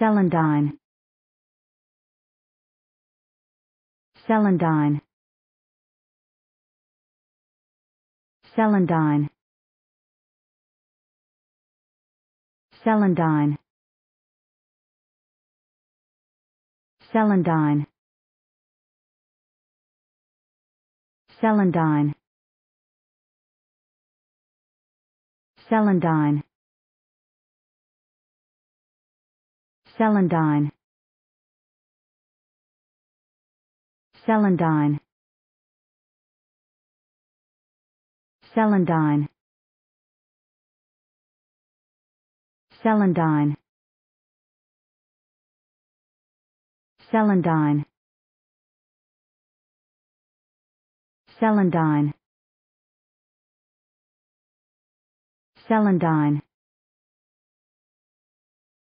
celandine celandine celandine celandine celandine celandine celandine celandine celandine celandine celandine celandine celandine celandine